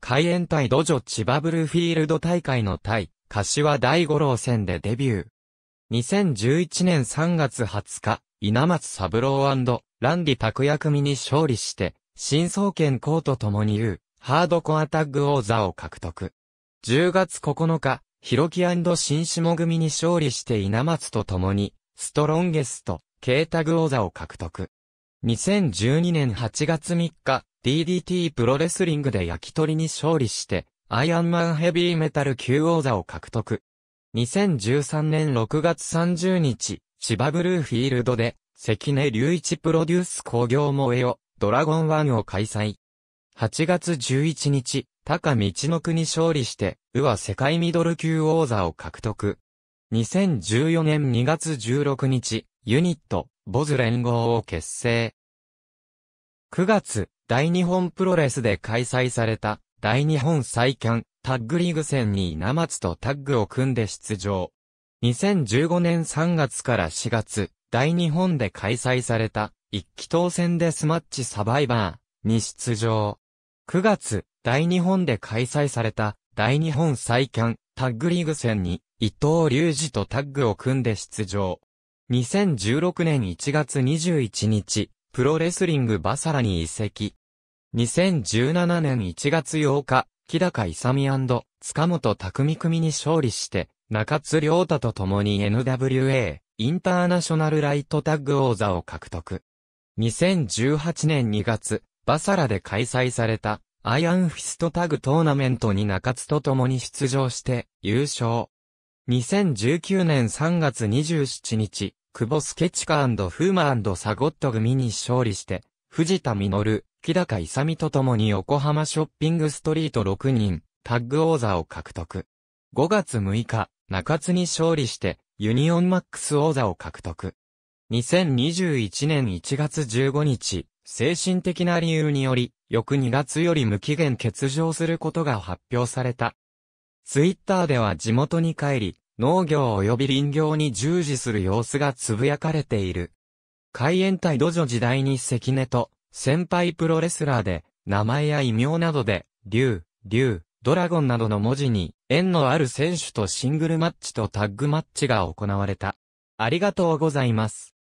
海援隊土女千葉ブルーフィールド大会の対、柏大五郎戦でデビュー。2011年3月20日、稲松三郎ランディ拓也組に勝利して、新総研校と共に言う、ハードコアタッグ王座を獲得。10月9日、ヒロキ新下組に勝利して稲松と共に、ストロンゲスト、K タグ王座を獲得。2012年8月3日、DDT プロレスリングで焼き鳥に勝利して、アイアンマンヘビーメタル級王座を獲得。2013年6月30日、芝ブルーフィールドで、関根隆一プロデュース工業萌えよ、ドラゴンワンを開催。8月11日、高道の国勝利して、うわ、世界ミドル級王座を獲得。2014年2月16日、ユニット、ボズ連合を結成。9月、大日本プロレスで開催された、大日本再建タッグリーグ戦に稲松とタッグを組んで出場。2015年3月から4月、大日本で開催された、一期当選デスマッチサバイバーに出場。9月、大日本で開催された、大日本再建タッグリーグ戦に、伊藤隆二とタッグを組んで出場。2016年1月21日、プロレスリングバサラに移籍。2017年1月8日、木高勇塚本匠組に勝利して、中津良太と共に NWA、インターナショナルライトタッグ王座を獲得。2018年2月、バサラで開催された、アイアンフィストタグトーナメントに中津と共に出場して、優勝。2019年3月27日、久保スケチカフーマサゴット組に勝利して、藤田実、木高勇と共に横浜ショッピングストリート6人、タッグ王座を獲得。5月6日、中津に勝利して、ユニオンマックス王座を獲得。2021年1月15日、精神的な理由により、翌2月より無期限欠場することが発表された。ツイッターでは地元に帰り、農業及び林業に従事する様子がつぶやかれている。海援隊土女時代に関根と、先輩プロレスラーで、名前や異名などで、竜、竜、ドラゴンなどの文字に、縁のある選手とシングルマッチとタッグマッチが行われた。ありがとうございます。